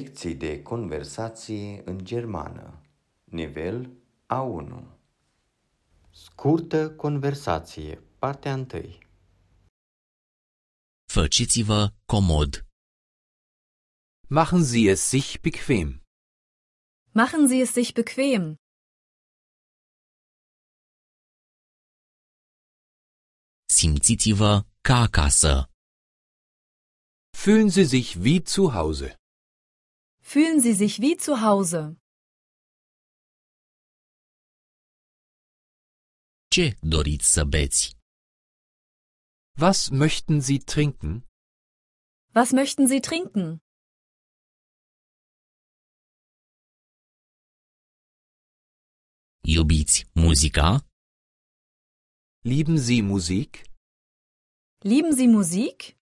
Lecții de conversație în germană. Nivel A1. Scurtă conversație, partea 1. Făciți-vă comod. Machen Sie es sich bequem. Machen Sie es sich bequem. Simțiți-vă ca acasă. Fühlen Sie sich wie zu Hause. Fühlen Sie sich wie zu Hause. Ce doriți să beți? Was möchten Sie trinken? Was möchten Sie trinken? Iubiți muzica? Lieben Sie Musik? Lieben Sie Musik?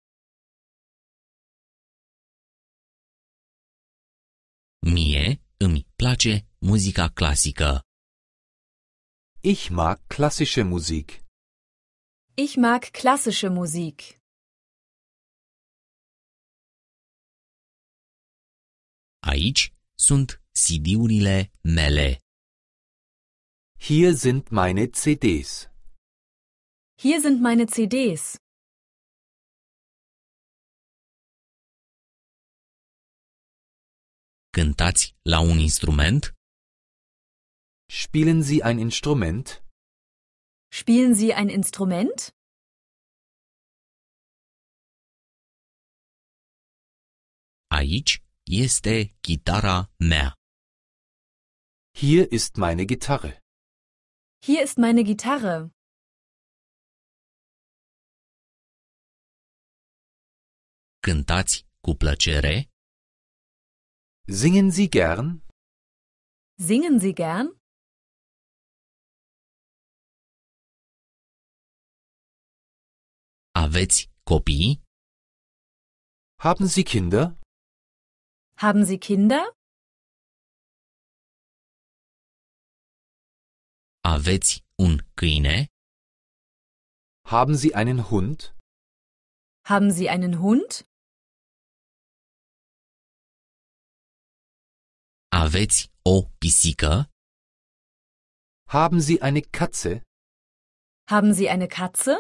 Mie îmi place muzica clasică. Ich mag klassische Musik. Ich mag klassische Musik. Aici sunt CD-urile mele. Hier sind meine CDs. Hier sind meine CDs. Cântați la un instrument? Spielen Sie ein Instrument? Spielen Sie ein Instrument? Aici este chitara mea. Hier ist meine Gitarre. Hier ist meine Gitarre. Cântați cu plăcere? Singen Sie gern? Singen Sie gern? Aveți copii? Haben Sie Kinder? Haben Sie Kinder? Aveți un câine? Haben Sie einen Hund? Haben Sie einen Hund? Aveți o pisică? Haben Sie eine Katze? Haben Sie eine Katze?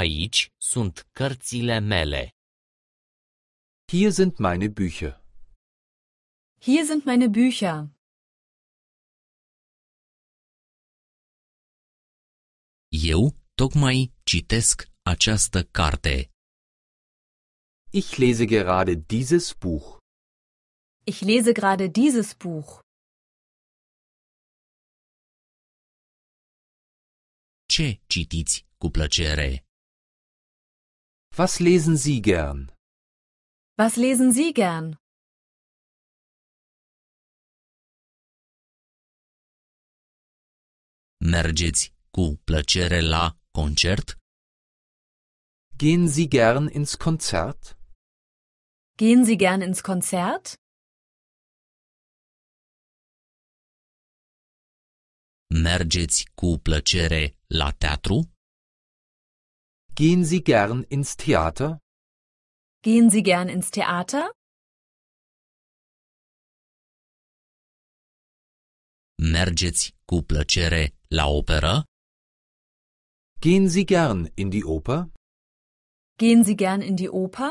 Aici sunt cărțile mele. Hier sind meine Bücher. Hier sind meine Bücher. Eu tocmai citesc această carte. Ich lese gerade dieses Buch. Ich lese gerade dieses Buch. Ce citiți cu plăcere? Was lesen Sie gern? Was lesen Sie gern? Mergeți cu plăcere la concert? Gehen Sie gern ins Konzert? Gehen Sie gern ins Konzert? Mergeți cu plăcere la teatru? Gehen Sie gern ins Theater? Gehen Sie gern ins Theater? Mergeți cu plăcere la operă? Gehen Sie gern in die Oper? Gehen Sie gern in die Oper?